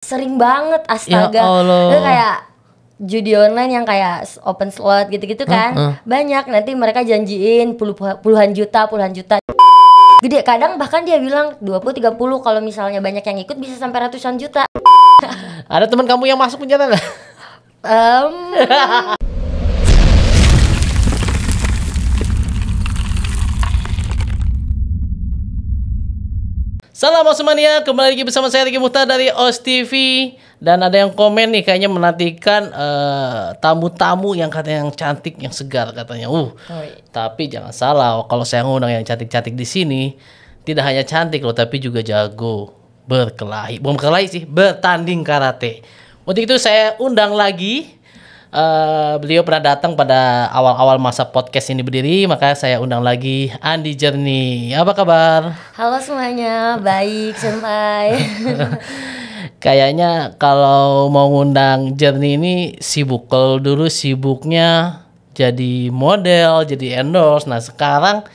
sering banget ya astaga ya Allah. itu kayak judi online yang kayak open slot gitu-gitu kan uh, banyak nanti mereka janjiin puluhan juta puluhan juta gede kadang bahkan dia bilang 20 30 kalau misalnya banyak yang ikut bisa sampai ratusan juta ada teman kamu yang masuk penjara nggak um, Salam Osmania, kembali lagi bersama saya Riki Muhtar dari OS TV dan ada yang komen nih kayaknya menantikan eh, tamu-tamu uh, yang katanya yang cantik, yang segar katanya. Uh. Oh, iya. Tapi jangan salah, kalau saya ngundang yang cantik-cantik di sini, tidak hanya cantik loh, tapi juga jago berkelahi. Bukan berkelahi sih, bertanding karate. Untuk itu saya undang lagi Uh, beliau pernah datang pada awal-awal masa podcast ini berdiri, maka saya undang lagi Andi Jerni. Apa kabar? Halo semuanya, baik senpai. Kayaknya kalau mau ngundang Jerni ini sibuk. Kalau dulu sibuknya jadi model, jadi endorse. Nah sekarang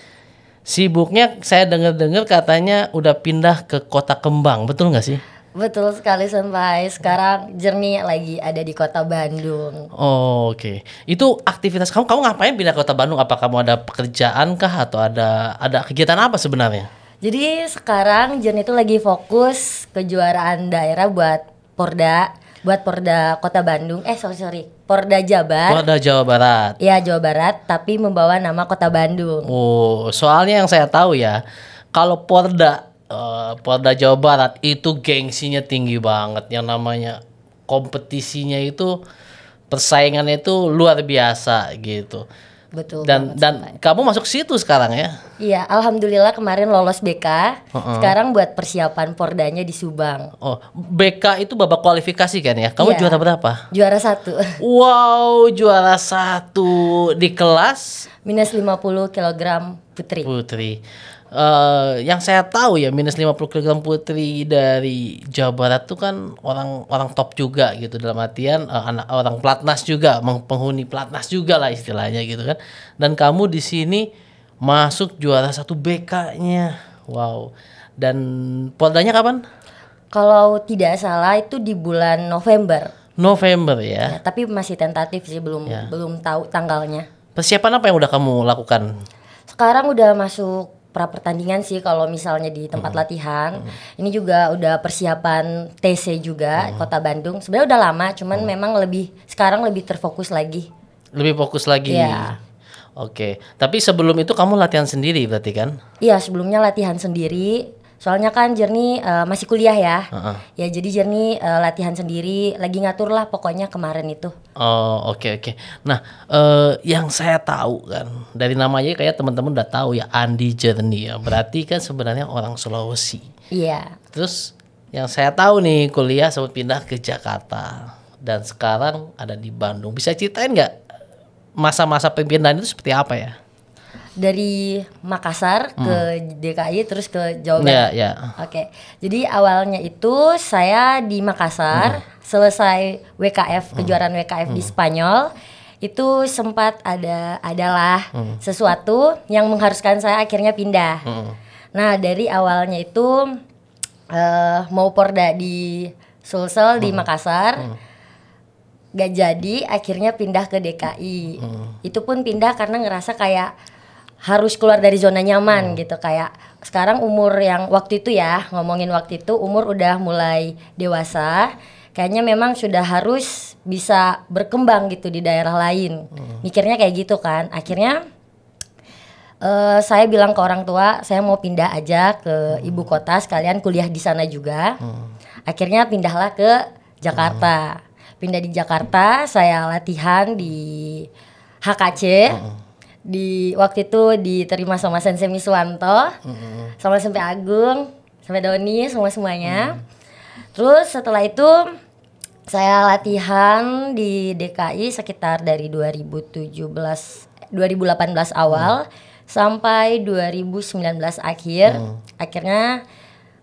sibuknya saya dengar-dengar katanya udah pindah ke Kota Kembang, betul nggak sih? Betul sekali Senpai. Sekarang jernih lagi ada di kota Bandung. Oh, oke. Okay. Itu aktivitas kamu kamu ngapain pindah ke kota Bandung? Apa kamu ada pekerjaan kah atau ada ada kegiatan apa sebenarnya? Jadi sekarang jernih itu lagi fokus kejuaraan daerah buat Porda, buat Porda Kota Bandung. Eh sorry sorry, Porda Jabar. Porda Jawa Barat. Iya Jawa Barat, tapi membawa nama Kota Bandung. Oh, soalnya yang saya tahu ya, kalau Porda Eh, Polda Jawa Barat itu gengsinya tinggi banget yang namanya kompetisinya itu persaingannya itu luar biasa gitu. Betul. Dan dan kamu masuk situ sekarang ya? Iya, alhamdulillah kemarin lolos BK. Uh -uh. Sekarang buat persiapan pordanya di Subang. Oh, BK itu babak kualifikasi kan ya? Kamu iya. juara berapa? Juara satu. Wow, juara satu di kelas minus 50 kg putri. Putri uh, yang saya tahu ya minus 50 kg putri dari Jawa Barat tuh kan orang orang top juga gitu dalam artian uh, anak orang platnas juga penghuni platnas juga lah istilahnya gitu kan dan kamu di sini masuk juara satu BK-nya wow dan poldanya kapan kalau tidak salah itu di bulan November November ya, ya tapi masih tentatif sih belum ya. belum tahu tanggalnya persiapan apa yang udah kamu lakukan sekarang udah masuk pra pertandingan sih kalau misalnya di tempat hmm. latihan. Hmm. Ini juga udah persiapan TC juga hmm. Kota Bandung. Sebenarnya udah lama, cuman hmm. memang lebih sekarang lebih terfokus lagi. Lebih fokus lagi. Iya. Oke, tapi sebelum itu kamu latihan sendiri berarti kan? Iya, sebelumnya latihan sendiri Soalnya kan Jerni uh, masih kuliah ya. Uh-uh. Ya jadi Jerni uh, latihan sendiri, lagi ngatur lah pokoknya kemarin itu. Oh oke okay, oke. Okay. Nah uh, yang saya tahu kan dari namanya kayak teman-teman udah tahu ya Andi Jerni ya. Berarti kan sebenarnya orang Sulawesi. Iya. Yeah. Terus yang saya tahu nih kuliah sempat pindah ke Jakarta dan sekarang ada di Bandung. Bisa ceritain nggak masa-masa pimpinan itu seperti apa ya? dari Makassar hmm. ke DKI terus ke Jawa Barat. Yeah, yeah. Oke. Okay. Jadi awalnya itu saya di Makassar hmm. selesai WKF hmm. kejuaraan WKF hmm. di Spanyol itu sempat ada adalah hmm. sesuatu yang mengharuskan saya akhirnya pindah. Hmm. Nah, dari awalnya itu uh, mau porda di Sulsel hmm. di Makassar. Hmm gak jadi akhirnya pindah ke DKI hmm. itu pun pindah karena ngerasa kayak harus keluar dari zona nyaman hmm. gitu kayak sekarang umur yang waktu itu ya ngomongin waktu itu umur udah mulai dewasa kayaknya memang sudah harus bisa berkembang gitu di daerah lain hmm. mikirnya kayak gitu kan akhirnya uh, saya bilang ke orang tua saya mau pindah aja ke hmm. ibu kota sekalian kuliah di sana juga hmm. akhirnya pindahlah ke Jakarta hmm. pindah di Jakarta saya latihan di HKC hmm di waktu itu diterima sama Sensei Miswanto, mm-hmm. sama Sensei Agung, sampai Doni semua semuanya. Mm. Terus setelah itu saya latihan di DKI sekitar dari 2017 2018 awal mm. sampai 2019 akhir. Mm. Akhirnya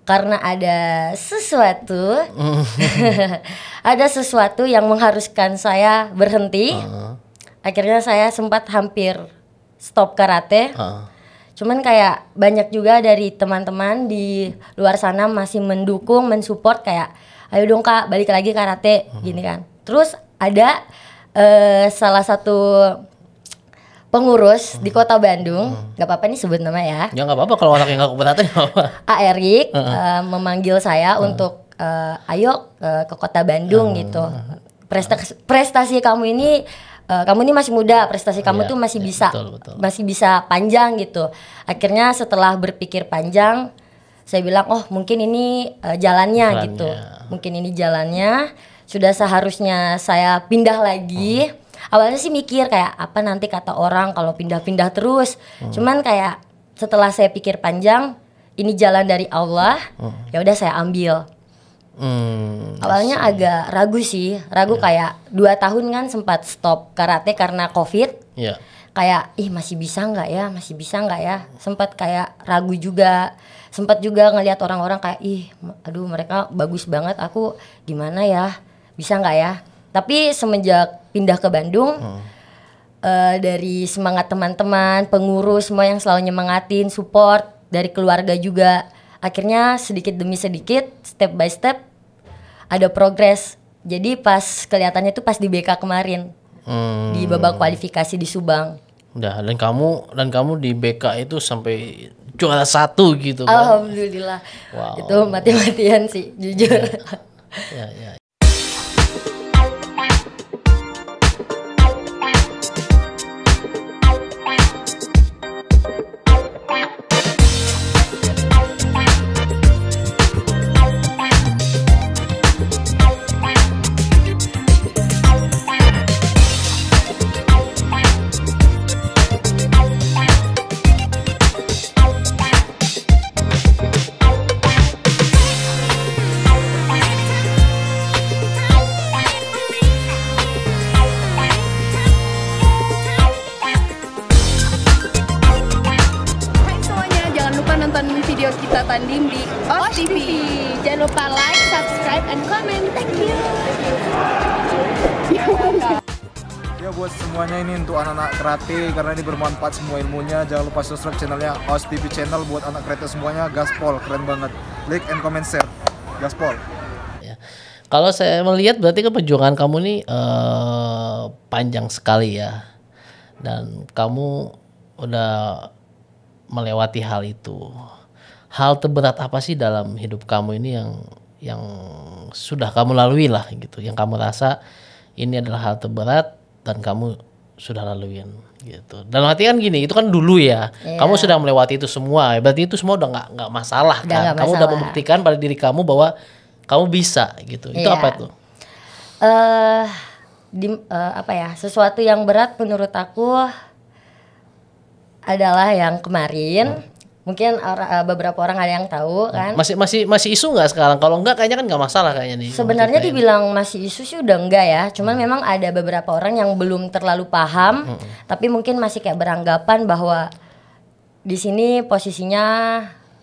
karena ada sesuatu mm. ada sesuatu yang mengharuskan saya berhenti. Uh-huh. Akhirnya saya sempat hampir stop karate. Uh. Cuman kayak banyak juga dari teman-teman di luar sana masih mendukung, mensupport kayak ayo dong Kak balik lagi karate hmm. gini kan. Terus ada uh, salah satu pengurus di hmm. kota Bandung, hmm. nggak hmm. apa-apa nih sebut nama ya. Ya nggak apa-apa kalau anaknya nggak keberatan nggak apa. Kak Erik uh -uh. memanggil saya uh. untuk uh, ayo uh, ke kota Bandung uh. gitu. Prestasi, prestasi kamu ini Eh, kamu ini masih muda, prestasi kamu iya, tuh masih iya, bisa betul, betul. masih bisa panjang gitu. Akhirnya setelah berpikir panjang, saya bilang, "Oh, mungkin ini uh, jalannya, jalannya gitu. Mungkin ini jalannya." Sudah seharusnya saya pindah lagi. Hmm. Awalnya sih mikir kayak apa nanti kata orang kalau pindah-pindah terus. Hmm. Cuman kayak setelah saya pikir panjang, ini jalan dari Allah. Hmm. Ya udah saya ambil Hmm, Awalnya agak ragu sih, ragu yeah. kayak dua tahun kan sempat stop karate karena covid. Yeah. Kayak ih masih bisa nggak ya, masih bisa nggak ya? Sempat kayak ragu juga, sempat juga ngelihat orang-orang kayak ih, aduh mereka bagus banget, aku gimana ya, bisa nggak ya? Tapi semenjak pindah ke Bandung. Hmm. Uh, dari semangat teman-teman, pengurus semua yang selalu nyemangatin, support dari keluarga juga akhirnya sedikit demi sedikit step by step ada progres jadi pas kelihatannya tuh pas di BK kemarin hmm. di babak kualifikasi di Subang Dah dan kamu dan kamu di BK itu sampai juara satu gitu. Kan? Alhamdulillah. Wow. Itu mati-matian sih, jujur. Ya, ya, ya. karena ini bermanfaat semua ilmunya. Jangan lupa subscribe channelnya Aus TV Channel buat anak kereta semuanya. Gaspol keren banget. Like and comment share. Gaspol. Ya. Kalau saya melihat berarti kan kamu ini uh, eh, panjang sekali ya. Dan kamu udah melewati hal itu. Hal terberat apa sih dalam hidup kamu ini yang yang sudah kamu lalui lah gitu, yang kamu rasa ini adalah hal terberat dan kamu sudah laluin gitu. Dalam hati kan gini, itu kan dulu ya. Yeah. Kamu sudah melewati itu semua, ya, berarti itu semua udah nggak nggak masalah udah kan. Gak kamu udah membuktikan pada diri kamu bahwa kamu bisa gitu. Itu yeah. apa tuh? Eh uh, di uh, apa ya? Sesuatu yang berat menurut aku adalah yang kemarin. Hmm mungkin orang, eh, beberapa orang ada yang tahu nah, kan masih masih masih isu nggak sekarang kalau enggak kayaknya kan nggak masalah kayaknya nih sebenarnya dibilang ini. masih isu sih udah enggak ya cuman hmm. memang ada beberapa orang yang belum terlalu paham hmm, hmm. tapi mungkin masih kayak beranggapan bahwa di sini posisinya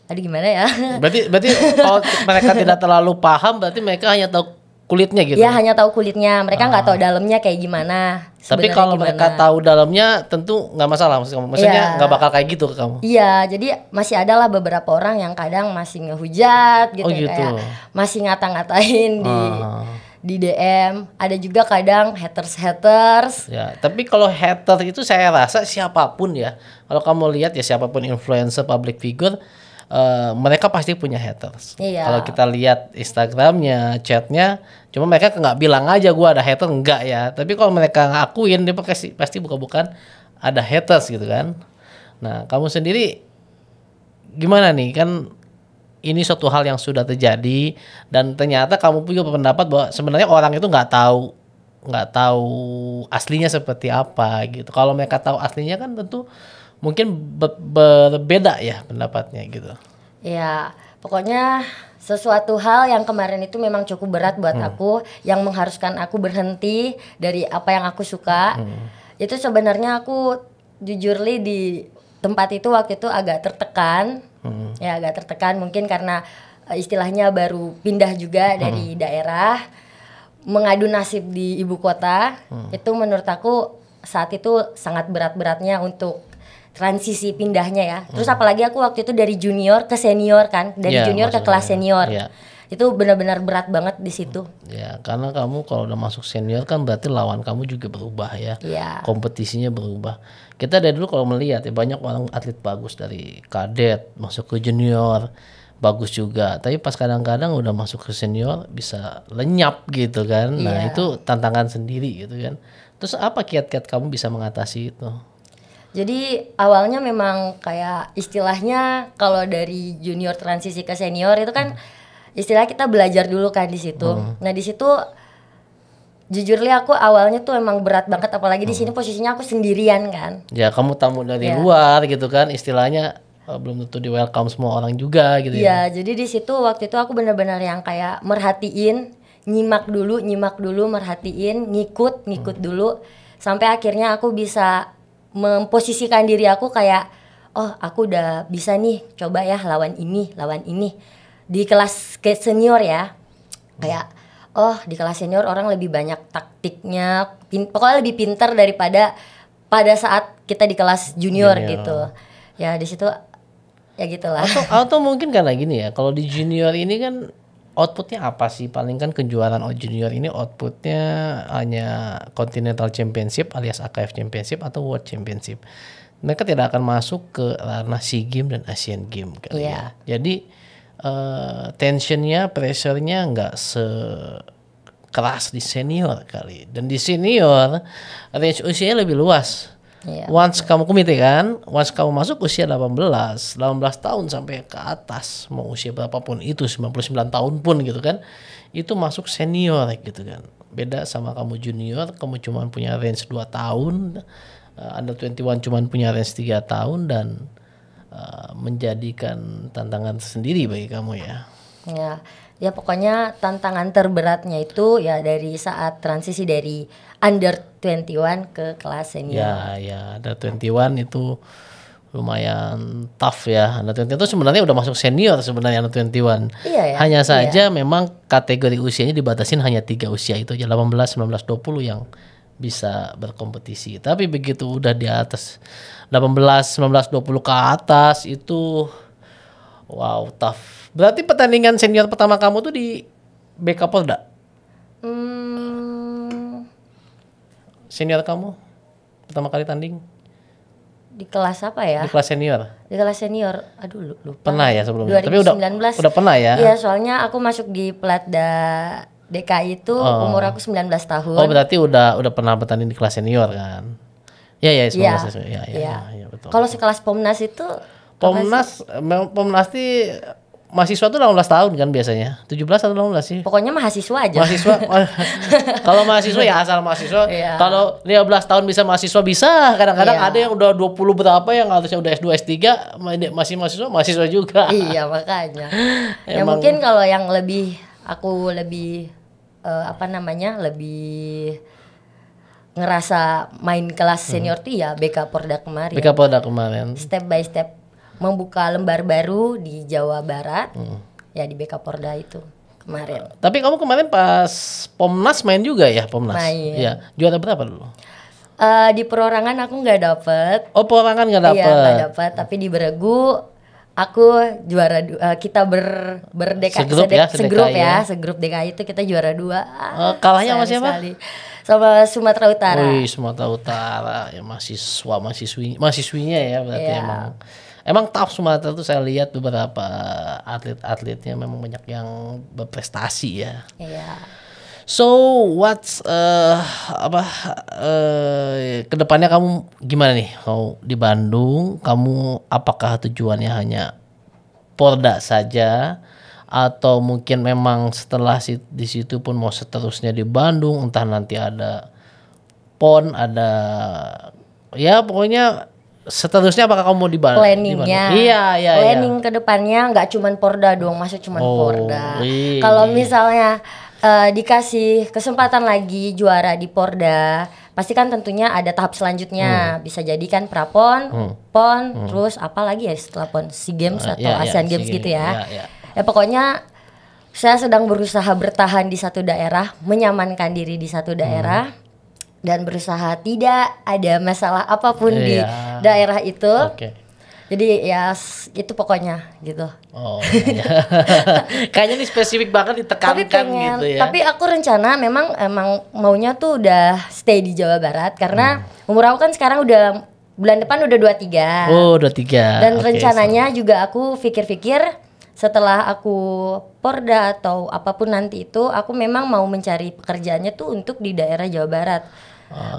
tadi gimana ya berarti berarti kalau mereka tidak terlalu paham berarti mereka hanya tahu kulitnya gitu. Ya hanya tahu kulitnya, mereka nggak ah. tahu dalamnya kayak gimana. Tapi kalau mereka tahu dalamnya tentu nggak masalah Maksudnya iya. nggak ya. bakal kayak gitu ke kamu. Iya, jadi masih ada lah beberapa orang yang kadang masih ngehujat gitu, oh, ya, gitu. kayak masih ngata-ngatain ah. di di DM, ada juga kadang haters-haters. Ya, tapi kalau haters itu saya rasa siapapun ya. Kalau kamu lihat ya siapapun influencer, public figure Uh, mereka pasti punya haters. Iya. Kalau kita lihat Instagramnya, chatnya, Cuma mereka nggak bilang aja gue ada hater enggak ya. Tapi kalau mereka ngakuin dia pasti pasti buka-bukan ada haters gitu kan. Nah, kamu sendiri gimana nih? Kan ini suatu hal yang sudah terjadi dan ternyata kamu punya pendapat bahwa sebenarnya orang itu nggak tahu nggak tahu aslinya seperti apa gitu. Kalau mereka tahu aslinya kan tentu mungkin ber berbeda ya pendapatnya gitu. Ya, pokoknya sesuatu hal yang kemarin itu memang cukup berat buat hmm. aku yang mengharuskan aku berhenti dari apa yang aku suka hmm. itu sebenarnya aku jujurly di tempat itu waktu itu agak tertekan hmm. ya agak tertekan mungkin karena e, istilahnya baru pindah juga hmm. dari daerah mengadu nasib di ibu kota hmm. itu menurut aku saat itu sangat berat-beratnya untuk transisi pindahnya ya. Terus hmm. apalagi aku waktu itu dari junior ke senior kan, dari yeah, junior ke kelas senior. Yeah. Itu benar-benar berat banget di situ. Ya, karena kamu kalau udah masuk senior kan berarti lawan kamu juga berubah ya. Yeah. Kompetisinya berubah. Kita dari dulu kalau melihat ya banyak orang atlet bagus dari kadet masuk ke junior bagus juga. Tapi pas kadang-kadang udah masuk ke senior bisa lenyap gitu kan. Nah, iya. itu tantangan sendiri gitu kan. Terus apa kiat-kiat kamu bisa mengatasi itu? Jadi awalnya memang kayak istilahnya kalau dari junior transisi ke senior itu kan istilah kita belajar dulu kan di situ. Hmm. Nah di situ jujur li aku awalnya tuh emang berat banget apalagi hmm. di sini posisinya aku sendirian kan. Ya kamu tamu dari ya. luar gitu kan istilahnya eh, belum tentu di welcome semua orang juga gitu ya. Iya jadi di situ waktu itu aku benar-benar yang kayak merhatiin nyimak dulu nyimak dulu merhatiin ngikut ngikut hmm. dulu sampai akhirnya aku bisa memposisikan diri aku kayak oh aku udah bisa nih coba ya lawan ini lawan ini di kelas ke senior ya kayak oh di kelas senior orang lebih banyak taktiknya pin, pokoknya lebih pintar daripada pada saat kita di kelas junior, junior. gitu ya di situ ya gitulah atau atau mungkin karena gini ya kalau di junior ini kan outputnya apa sih? Paling kan kejuaraan O Junior ini outputnya hanya Continental Championship alias AKF Championship atau World Championship. Mereka tidak akan masuk ke ranah SEA Games dan Asian Games kali yeah. ya. Iya. Jadi uh, tensionnya, pressure nggak se keras di senior kali. Dan di senior range usianya lebih luas Yeah. Once kamu komite ya kan, once kamu masuk usia 18, 18 tahun sampai ke atas, mau usia berapapun itu 99 tahun pun gitu kan, itu masuk senior gitu kan. Beda sama kamu junior, kamu cuma punya range 2 tahun, uh, eh, under 21 cuma punya range 3 tahun dan uh, menjadikan tantangan sendiri bagi kamu ya. Ya. Ya pokoknya tantangan terberatnya itu ya dari saat transisi dari under 21 ke kelas senior. Ya, ya, under 21 itu lumayan tough ya. Under 21 itu sebenarnya udah masuk senior sebenarnya under 21. Iya, ya. Hanya iya. saja iya. memang kategori usianya dibatasin hanya tiga usia itu aja 18, 19, 20 yang bisa berkompetisi. Tapi begitu udah di atas 18, 19, 20 ke atas itu wow, tough. Berarti pertandingan senior pertama kamu tuh di BK Polda? Hmm, senior kamu pertama kali tanding? Di kelas apa ya? Di kelas senior. Di kelas senior. Aduh lupa. Pernah ya sebelumnya. 2019. Tapi udah udah pernah ya? Iya, soalnya aku masuk di Platda DKI itu oh. umur aku 19 tahun. Oh, berarti udah udah pernah bertanding di kelas senior kan? Iya, iya, iya. Ya, ya. iya, iya iya iya, betul. Kalau sekelas Pomnas itu Pomnas Pomnas sih mahasiswa tuh 18 tahun kan biasanya. 17 atau 18 sih. Pokoknya mahasiswa aja. Mahasiswa. Oh, kalau mahasiswa ya asal mahasiswa. iya. Kalau 15 tahun bisa mahasiswa bisa. Kadang-kadang iya. ada yang udah 20 berapa yang harusnya udah S2 S3 masih mahasiswa, mahasiswa juga. Iya, makanya. ya mungkin kalau yang lebih aku lebih uh, apa namanya? lebih ngerasa main kelas senior hmm. tuh ya BK Porda kemarin. BK Porda kemarin. Step by step membuka lembar baru di Jawa Barat hmm. ya di BK Porda itu kemarin. Tapi kamu kemarin pas Pomnas main juga ya Pomnas? Main. Ya. Juara berapa dulu? Uh, di perorangan aku nggak dapet. Oh perorangan nggak dapet? Iya nggak dapet. Tapi di Beregu aku juara dua. Eh, kita ber berdeka segrup ya, segrup ya, ya, segrup DKI itu kita juara dua. Uh, kalahnya sama siapa? Sama Sumatera Utara. Wih Sumatera Utara ya mahasiswa mahasiswi mahasiswinya ya berarti yeah. emang Emang TAF Sumatera tuh saya lihat beberapa atlet-atletnya memang banyak yang berprestasi ya. Iya. So what uh, eh, apa uh, kedepannya kamu gimana nih? Kau di Bandung, kamu apakah tujuannya hanya Porda saja atau mungkin memang setelah di situ pun mau seterusnya di Bandung, entah nanti ada pon, ada ya pokoknya seterusnya apakah kamu mau mana? Planningnya. Iya, iya, iya, Planning iya. ke depannya nggak cuman Porda doang, masa cuman oh, Porda. Iya. Kalau misalnya uh, dikasih kesempatan lagi juara di Porda, pasti kan tentunya ada tahap selanjutnya. Hmm. Bisa jadi kan prapon, hmm. pon, hmm. terus apa lagi ya setelah pon, SEA Games ah, iya, atau yeah, ASEAN Games gitu ya. Yeah, yeah. Ya pokoknya saya sedang berusaha bertahan di satu daerah, menyamankan diri di satu daerah. Hmm dan berusaha tidak ada masalah apapun yeah. di iya. daerah itu. Okay. Jadi ya itu pokoknya gitu. Oh. Iya. Kayaknya ini spesifik banget ditekankan tapi pengen, gitu ya. Tapi aku rencana memang emang maunya tuh udah stay di Jawa Barat karena hmm. umur aku kan sekarang udah bulan depan udah 23. Oh, 23. Dan okay, rencananya so. juga aku pikir-pikir setelah aku porda atau apapun nanti itu aku memang mau mencari pekerjaannya tuh untuk di daerah Jawa Barat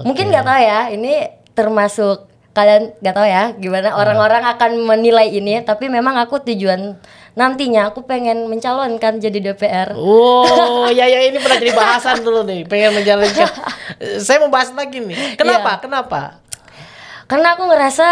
Mungkin nggak tahu ya, ini termasuk kalian nggak tahu ya gimana iya. orang-orang akan menilai ini, tapi memang aku tujuan nantinya aku pengen mencalonkan jadi DPR. Oh, ya ya ini pernah jadi bahasan dulu nih, pengen menjalankan. Saya mau bahas lagi nih. Kenapa? Iya. Kenapa? Karena aku ngerasa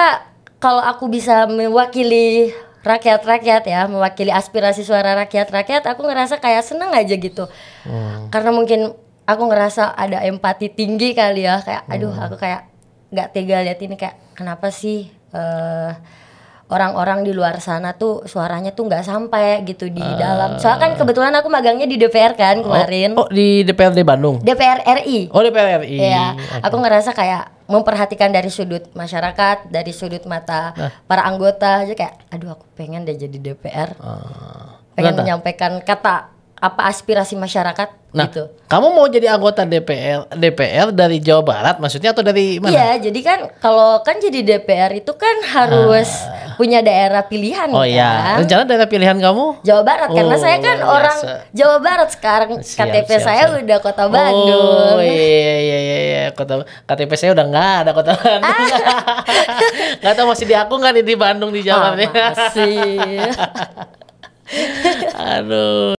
kalau aku bisa mewakili rakyat-rakyat ya mewakili aspirasi suara rakyat-rakyat aku ngerasa kayak seneng aja gitu hmm. karena mungkin aku ngerasa ada empati tinggi kali ya kayak aduh hmm. aku kayak nggak tega lihat ini kayak kenapa sih uh, orang-orang di luar sana tuh suaranya tuh nggak sampai gitu di uh, dalam. Soalnya kan kebetulan aku magangnya di DPR kan oh, kemarin. Oh, oh di DPRD Bandung. DPR RI. Oh DPR RI. ya Okay. Aku ngerasa kayak memperhatikan dari sudut masyarakat, dari sudut mata nah. para anggota aja kayak, aduh aku pengen deh jadi DPR. Uh, ah. pengen menyampaikan kata apa aspirasi masyarakat nah, gitu. Kamu mau jadi anggota DPR DPR dari Jawa Barat maksudnya atau dari mana? Iya, jadi kan kalau kan jadi DPR itu kan harus ah. punya daerah pilihan Oh iya, kan? iya. Rencana daerah pilihan kamu? Jawa Barat oh, karena saya kan biasa. orang Jawa Barat sekarang siap, KTP siap, saya siap. udah Kota oh, Bandung. Oh iya iya iya iya kota KTP saya udah nggak ada Kota Bandung. Ah. gak masih di aku nggak di Bandung di Jawa Barat. Oh, Aduh.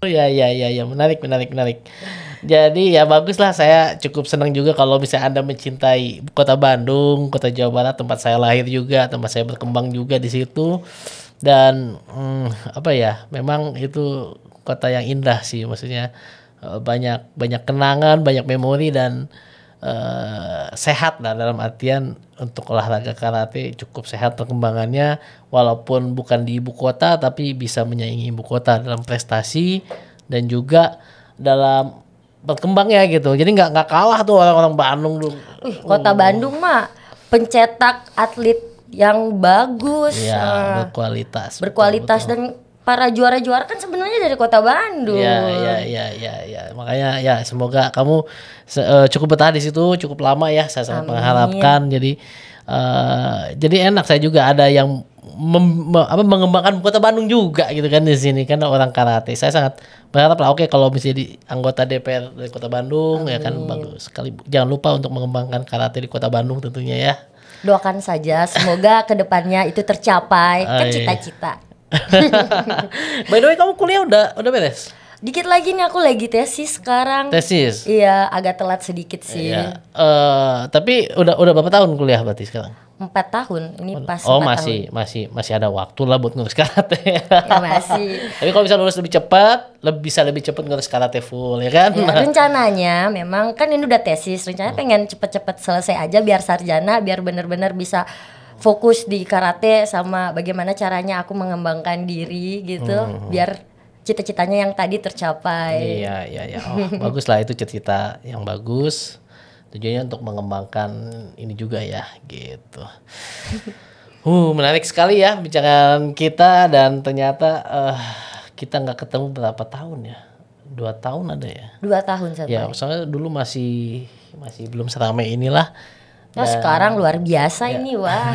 Oh Ya ya ya ya menarik menarik menarik. Jadi ya baguslah saya cukup senang juga kalau bisa Anda mencintai Kota Bandung, Kota Jawa Barat tempat saya lahir juga, tempat saya berkembang juga di situ. Dan hmm, apa ya, memang itu kota yang indah sih maksudnya eh, banyak banyak kenangan, banyak memori dan uh, sehat lah dalam artian untuk olahraga karate cukup sehat perkembangannya walaupun bukan di ibu kota tapi bisa menyaingi ibu kota dalam prestasi dan juga dalam berkembangnya gitu jadi nggak nggak kalah tuh orang-orang Bandung dulu kota Bandung mah pencetak atlet yang bagus ya, berkualitas eh, berkualitas betul, betul. dan para juara-juara kan sebenarnya dari kota Bandung. Iya, iya, iya, iya, ya. makanya ya semoga kamu uh, cukup betah di situ cukup lama ya saya sangat mengharapkan. Jadi uh, jadi enak saya juga ada yang mem, apa mengembangkan kota Bandung juga gitu kan di sini kan orang karate. Saya sangat berharap lah oke kalau bisa di anggota DPR dari Kota Bandung Amin. ya kan bagus sekali. Jangan lupa untuk mengembangkan karate di Kota Bandung tentunya ya. Doakan saja semoga kedepannya itu tercapai kan cita-cita. By the way, kamu kuliah udah udah beres? Dikit lagi nih aku lagi tesis sekarang. Tesis. Iya, agak telat sedikit sih. Iya. Uh, tapi udah udah berapa tahun kuliah berarti sekarang? Empat tahun. Ini pas Oh, masih tahun. masih masih ada waktu lah buat ngurus karate. ya, masih. tapi kalau bisa lulus lebih cepat, lebih bisa lebih cepat ngurus karate full ya kan? Ya, rencananya memang kan ini udah tesis, rencananya hmm. pengen cepet-cepet selesai aja biar sarjana, biar bener-bener bisa fokus di karate sama bagaimana caranya aku mengembangkan diri gitu hmm. biar cita-citanya yang tadi tercapai. Iya iya iya. Oh, bagus lah itu cita-cita yang bagus. Tujuannya untuk mengembangkan ini juga ya gitu. Uh menarik sekali ya bicaraan kita dan ternyata uh, kita nggak ketemu berapa tahun ya? Dua tahun ada ya? Dua tahun saja. Ya soalnya dulu masih masih belum seramai inilah. Nah sekarang luar biasa ya. ini wah.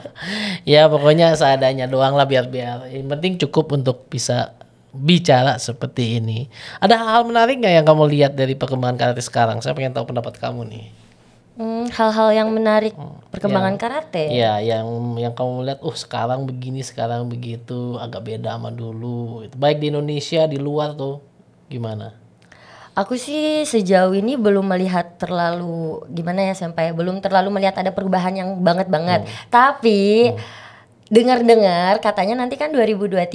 ya pokoknya seadanya doang lah biar biar. Yang penting cukup untuk bisa bicara seperti ini. Ada hal-hal menarik nggak yang kamu lihat dari perkembangan karate sekarang? Saya pengen tahu pendapat kamu nih. hal hmm, hal-hal yang menarik hmm, perkembangan yang, karate. Ya yang yang kamu lihat, uh sekarang begini, sekarang begitu, agak beda sama dulu. Baik di Indonesia, di luar tuh, gimana? Aku sih sejauh ini belum melihat terlalu gimana ya sampai ya, belum terlalu melihat ada perubahan yang banget banget. Hmm. oh. Tapi oh. Dengar-dengar katanya nanti kan 2023 oh.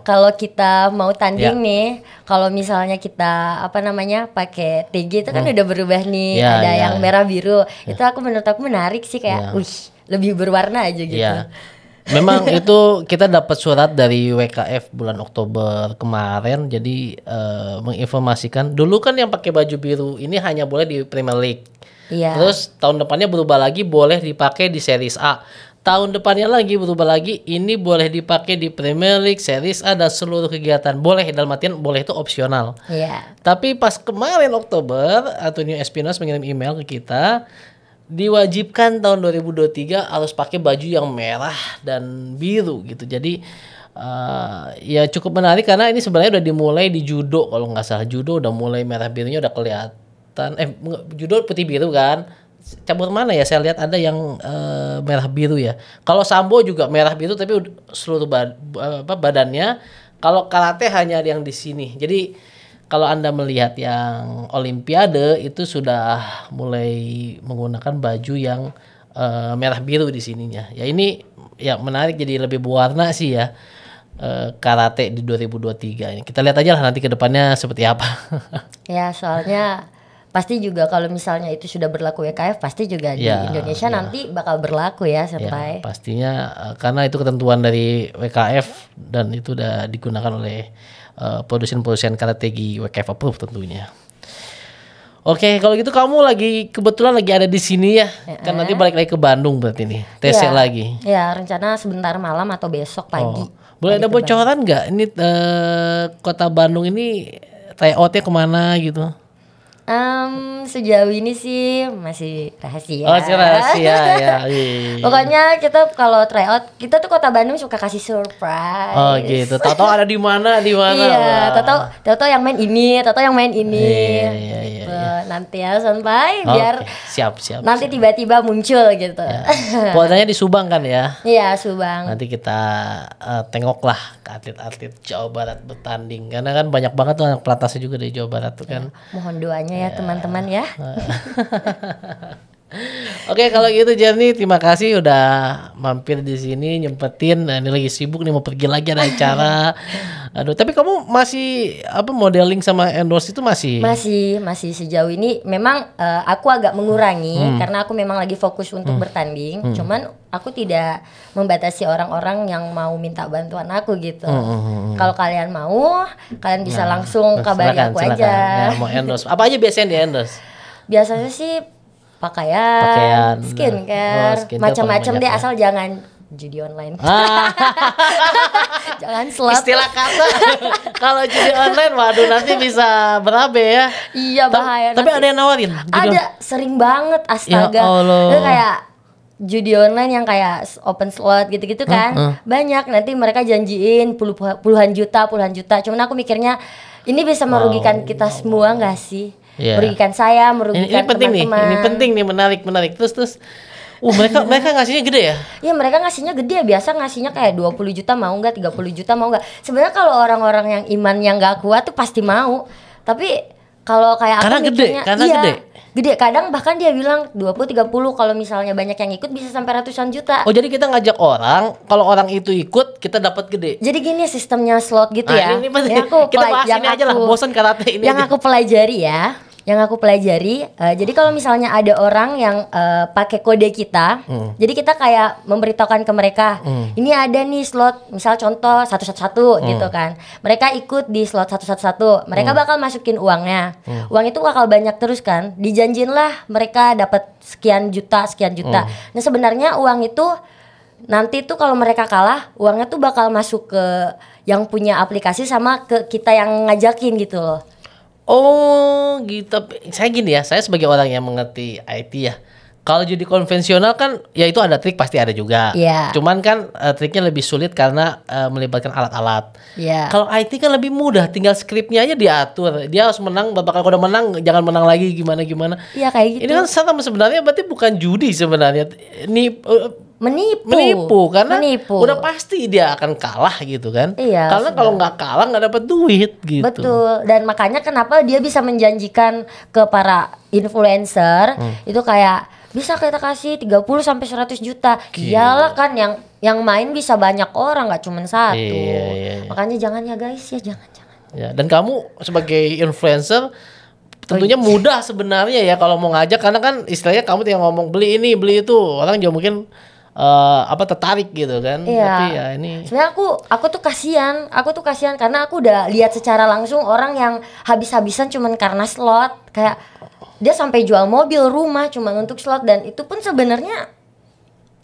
kalau kita mau tanding yeah. nih, kalau misalnya kita apa namanya pakai TG itu kan hmm. udah berubah nih, yeah, ada yeah, yang ya. merah biru. Ya. Itu aku menurut aku menarik sih kayak, uh, lebih berwarna aja gitu. Memang itu kita dapat surat dari WKF bulan Oktober kemarin jadi uh, menginformasikan dulu kan yang pakai baju biru ini hanya boleh di Premier League. Iya. Terus tahun depannya berubah lagi boleh dipakai di Series A. Tahun depannya lagi berubah lagi ini boleh dipakai di Premier League, Series A dan seluruh kegiatan. Boleh dalam artian boleh itu opsional. Iya. Tapi pas kemarin Oktober Antonio Espinosa mengirim email ke kita diwajibkan tahun 2023 harus pakai baju yang merah dan biru gitu. Jadi uh, ya cukup menarik karena ini sebenarnya udah dimulai di judo kalau nggak salah judo udah mulai merah birunya udah kelihatan. Eh judo putih biru kan? Cabur mana ya? Saya lihat ada yang uh, merah biru ya. Kalau sambo juga merah biru tapi seluruh bad, eh, apa, badannya. Kalau karate hanya ada yang di sini. Jadi kalau Anda melihat yang olimpiade itu sudah mulai menggunakan baju yang uh, merah biru di sininya. Ya ini ya menarik jadi lebih berwarna sih ya uh, karate di 2023 ini. Kita lihat aja lah nanti ke depannya seperti apa. ya, soalnya pasti juga kalau misalnya itu sudah berlaku WKF pasti juga ya, di Indonesia ya. nanti bakal berlaku ya, ya sampai ya, pastinya eh, karena itu ketentuan dari WKF dan itu udah digunakan oleh Eh, produsen-produsen uh, strategi WKF Approve tentunya. Oke, kalau gitu kamu lagi kebetulan lagi ada di sini ya. E -e. Kan nanti balik lagi ke Bandung berarti nih. tes iya. lagi. Ya, rencana sebentar malam atau besok oh. pagi. Oh. Boleh ada bocoran nggak ini uh, kota Bandung ini TOT kemana gitu? Um, sejauh ini sih masih rahasia. Oh, masih rahasia ya. Iya. Pokoknya kita kalau tryout, kita tuh Kota Bandung suka kasih surprise. Oh, gitu. Tato ada di mana? Di mana? iya, Tato Tato yang main ini, Tato yang main ini. Iya, iya, iya yeah. nanti ya sampai okay. biar siap siap nanti tiba-tiba muncul gitu yeah. puasanya di Subang kan ya iya yeah, Subang nanti kita uh, tengoklah ke atlet-atlet Jawa Barat bertanding karena kan banyak banget tuh anak pelatasnya juga di Jawa Barat tuh iya, kan yeah. mohon doanya yeah. ya, teman -teman, ya. ya. Eh. Oke okay, kalau gitu Jerni terima kasih udah mampir di sini nyempetin nah, ini lagi sibuk nih mau pergi lagi ada acara. Aduh tapi kamu masih apa modeling sama endorse itu masih? Masih masih sejauh ini memang uh, aku agak mengurangi hmm. karena aku memang lagi fokus untuk hmm. bertanding. Hmm. Cuman aku tidak membatasi orang-orang yang mau minta bantuan aku gitu. Hmm, hmm, hmm, hmm. Kalau kalian mau kalian bisa nah, langsung kabari aku silakan. aja. Ya, mau endorse apa aja biasanya di endorse? Biasanya sih pakaian, pakaian skincare, oh, macam-macam deh asal ya. jangan judi online. Ah. Jangan slot. Istilah kata kalau judi online waduh nanti bisa berabe ya. Iya bahaya. Ta tapi ada yang nawarin. Judi ada sering banget ya astaga. Ya Allah. Itu kayak judi online yang kayak open slot gitu-gitu kan. Hmm, hmm. Banyak nanti mereka janjiin puluh, puluhan juta, puluhan juta. Cuman aku mikirnya ini bisa merugikan wow. kita semua nggak sih? yeah. merugikan saya, merugikan ini, ini penting teman -teman. nih, ini penting nih menarik menarik terus terus. Uh, mereka mereka ngasihnya gede ya? Iya, mereka ngasihnya gede. Ya. Biasa ngasihnya kayak 20 juta mau nggak, 30 juta mau nggak. Sebenarnya kalau orang-orang yang imannya nggak kuat tuh pasti mau. Tapi kalau kayak karena aku gede, mikirnya, karena iya, gede. Gede kadang bahkan dia bilang 20 30 kalau misalnya banyak yang ikut bisa sampai ratusan juta. Oh, jadi kita ngajak orang, kalau orang itu ikut kita dapat gede. Jadi gini sistemnya slot gitu nah, ya. Ini, ini, ya aku kita bahas ini aja lah, bosan karate ini. Yang aja. aku pelajari ya yang aku pelajari uh, jadi kalau misalnya ada orang yang uh, pakai kode kita hmm. jadi kita kayak memberitahukan ke mereka hmm. ini ada nih slot misal contoh satu satu satu gitu kan mereka ikut di slot satu satu satu mereka hmm. bakal masukin uangnya hmm. uang itu bakal banyak terus kan dijanjinlah mereka dapat sekian juta sekian juta hmm. nah sebenarnya uang itu nanti tuh kalau mereka kalah uangnya tuh bakal masuk ke yang punya aplikasi sama ke kita yang ngajakin gitu loh. Oh gitu. Saya gini ya, saya sebagai orang yang mengerti IT ya. Kalau judi konvensional kan ya itu ada trik pasti ada juga. Yeah. Cuman kan uh, triknya lebih sulit karena uh, melibatkan alat-alat. Yeah. Kalau IT kan lebih mudah, tinggal skripnya aja diatur. Dia harus menang, bapak kalau udah menang jangan menang lagi gimana gimana. Iya yeah, kayak gitu. Ini kan sama sebenarnya berarti bukan judi sebenarnya. Ini uh, eh, menipu menipu karena menipu. udah pasti dia akan kalah gitu kan iya, karena kalau nggak kalah nggak dapat duit gitu betul dan makanya kenapa dia bisa menjanjikan ke para influencer hmm. itu kayak bisa kita kasih 30 sampai 100 juta. Iyalah kan yang yang main bisa banyak orang nggak cuma satu. Iya, iya, iya. Makanya jangan ya guys ya jangan jangan. Ya, dan kamu sebagai influencer tentunya oh, iya. mudah sebenarnya ya kalau mau ngajak karena kan istilahnya kamu tinggal ngomong beli ini beli itu orang juga mungkin uh, apa tertarik gitu kan iya. tapi ya ini sebenarnya aku aku tuh kasihan aku tuh kasihan karena aku udah lihat secara langsung orang yang habis-habisan cuman karena slot kayak dia sampai jual mobil rumah cuma untuk slot dan itu pun sebenarnya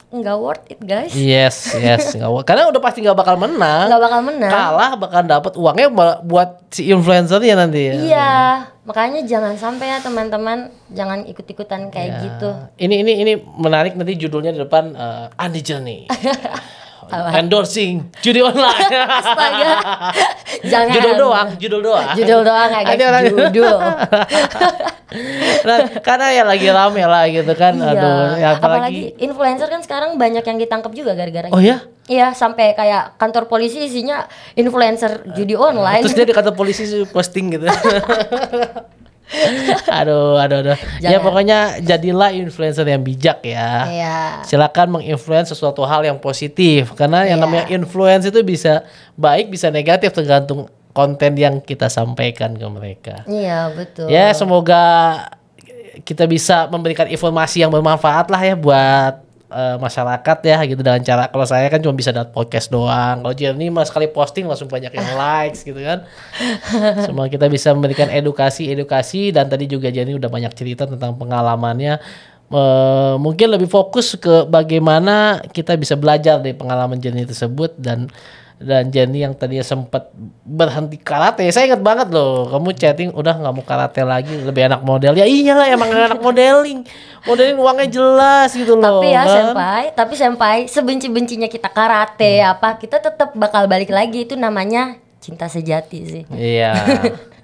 nggak worth it guys yes yes nggak karena udah pasti nggak bakal menang nggak bakal menang kalah bakal dapat uangnya buat si influencer ya nanti ya. iya makanya jangan sampai ya teman-teman jangan ikut-ikutan kayak ya. gitu ini ini ini menarik nanti judulnya di depan uh, Andy Journey Iya. Apa? endorsing judi online. Astaga. Jangan. Judul doang, judul doang. Judul doang kayak Ada judul. nah, karena ya lagi rame lah gitu kan. Iya. Aduh, ya apalagi... apalagi influencer kan sekarang banyak yang ditangkap juga gara-gara Oh ya? Iya, sampai kayak kantor polisi isinya influencer judi online. Terus dia di kantor polisi posting gitu. aduh, aduh, aduh. Ya, Jangan. Ya pokoknya jadilah influencer yang bijak ya. Iya. Silakan menginfluence sesuatu hal yang positif karena yang iya. namanya influence itu bisa baik bisa negatif tergantung konten yang kita sampaikan ke mereka. Iya, betul. Ya, semoga kita bisa memberikan informasi yang bermanfaat lah ya buat Eh, masyarakat ya gitu dengan cara kalau saya kan cuma bisa dapat podcast doang kalau Jeremy mas kali posting langsung banyak yang likes gitu kan semua kita bisa memberikan edukasi edukasi dan tadi juga jadi udah banyak cerita tentang pengalamannya e, mungkin lebih fokus ke bagaimana kita bisa belajar dari pengalaman Jenny tersebut dan dan Jenny yang tadinya sempat berhenti karate. Saya ingat banget loh, kamu chatting udah nggak mau karate lagi, lebih enak model. Ya iyalah emang enak modeling. Modeling uangnya jelas gitu loh. Tapi ya kan? senpai, tapi senpai sebenci-bencinya kita karate hmm. apa, kita tetap bakal balik lagi itu namanya cinta sejati sih. Iya.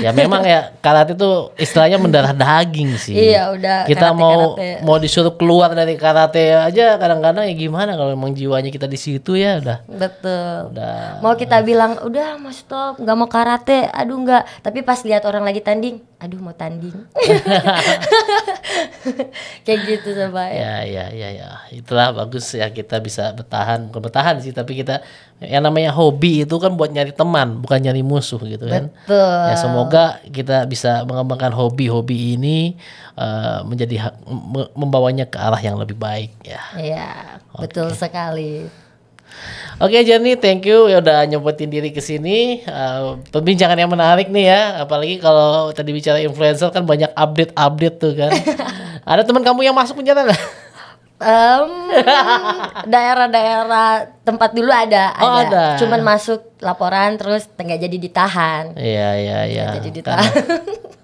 ya memang ya karate itu istilahnya mendarah daging sih. Iya udah. Kita karate, mau karate. mau disuruh keluar dari karate aja kadang-kadang ya gimana kalau emang jiwanya kita di situ ya udah. Betul. Udah. Mau kita bilang udah mau stop nggak mau karate, aduh nggak. Tapi pas lihat orang lagi tanding, aduh mau tanding kayak gitu sama ya. ya ya ya ya itulah bagus ya kita bisa bertahan bukan bertahan sih tapi kita yang namanya hobi itu kan buat nyari teman bukan nyari musuh gitu kan Betul. ya semoga kita bisa mengembangkan hobi-hobi ini uh, menjadi membawanya ke arah yang lebih baik ya ya okay. betul sekali Oke okay, Jenny, thank you ya udah nyempetin diri ke sini. Uh, eh, pembincangan yang menarik nih ya, apalagi kalau tadi bicara influencer kan banyak update-update tuh kan. Ada teman kamu yang masuk penjara nggak? Um, daerah-daerah tempat dulu ada, oh, ada. Oh, ada. Cuman masuk laporan terus nggak jadi ditahan. Iya iya iya. Jadi ditahan. Karena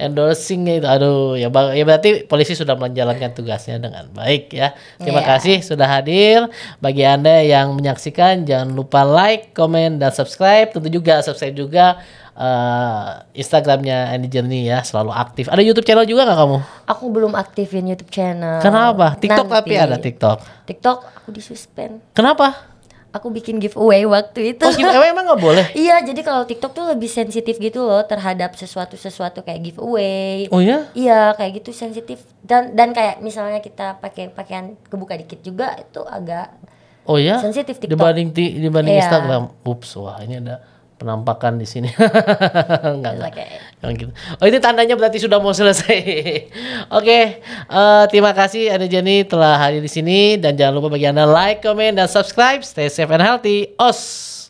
endorsing itu aduh ya bang ya berarti polisi sudah menjalankan tugasnya dengan baik ya terima yeah. kasih sudah hadir bagi anda yang menyaksikan jangan lupa like comment, dan subscribe tentu juga subscribe juga uh, Instagramnya Andy Journey ya selalu aktif. Ada YouTube channel juga nggak kamu? Aku belum aktifin YouTube channel. Kenapa? TikTok Nanti. tapi ada TikTok. TikTok aku disuspend. Kenapa? aku bikin giveaway waktu itu. Oh, giveaway emang gak boleh? iya, jadi kalau TikTok tuh lebih sensitif gitu loh terhadap sesuatu-sesuatu kayak giveaway. Oh iya? Iya, kayak gitu sensitif dan dan kayak misalnya kita pakai pakaian kebuka dikit juga itu agak Oh iya? Sensitif TikTok. Dibanding ti, dibanding iya. Instagram. Ups, wah ini ada penampakan di sini. enggak enggak. Yang gitu. Oh ini tandanya berarti sudah mau selesai. Oke, okay. uh, eh, terima kasih Anda Jenny telah hadir di sini dan jangan lupa bagi Anda like, comment, dan subscribe. Stay safe and healthy. Os.